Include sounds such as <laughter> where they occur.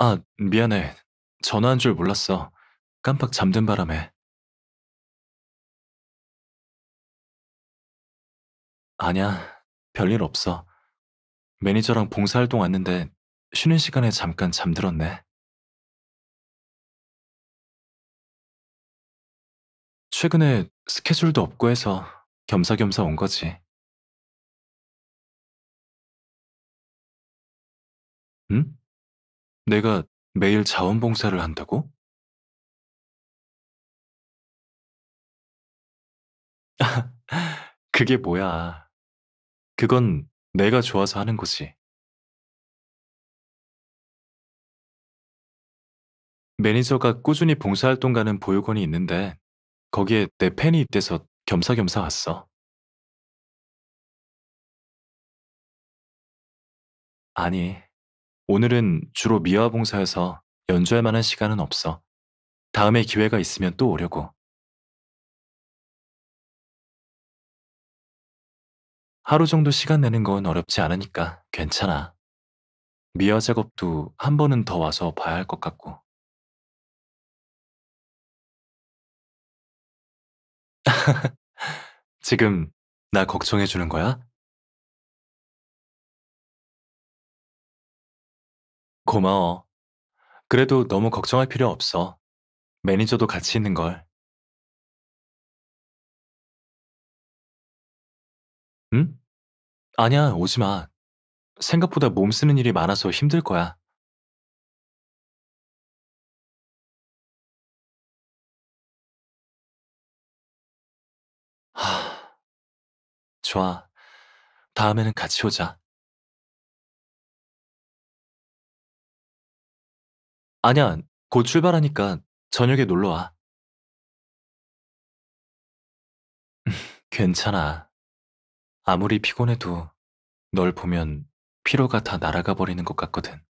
아, 미안해. 전화한 줄 몰랐어. 깜빡 잠든 바람에. 아냐, 별일 없어. 매니저랑 봉사활동 왔는데 쉬는 시간에 잠깐 잠들었네. 최근에 스케줄도 없고 해서 겸사겸사 온 거지. 응? 내가 매일 자원봉사를 한다고? <laughs> 그게 뭐야. 그건 내가 좋아서 하는 거지. 매니저가 꾸준히 봉사활동 가는 보육원이 있는데 거기에 내 팬이 있대서 겸사겸사 왔어. 아니, 오늘은 주로 미화 봉사여서 연주할 만한 시간은 없어. 다음에 기회가 있으면 또 오려고. 하루 정도 시간 내는 건 어렵지 않으니까 괜찮아. 미화 작업도 한 번은 더 와서 봐야 할 것 같고. <laughs> 지금 나 걱정해주는 거야? 고마워. 그래도 너무 걱정할 필요 없어. 매니저도 같이 있는 걸. 응? 아니야, 오지 마. 생각보다 몸 쓰는 일이 많아서 힘들 거야. 하... 좋아. 다음에는 같이 오자. 아냐, 곧 출발하니까 저녁에 놀러 와. <laughs> 괜찮아. 아무리 피곤해도 널 보면 피로가 다 날아가 버리는 것 같거든.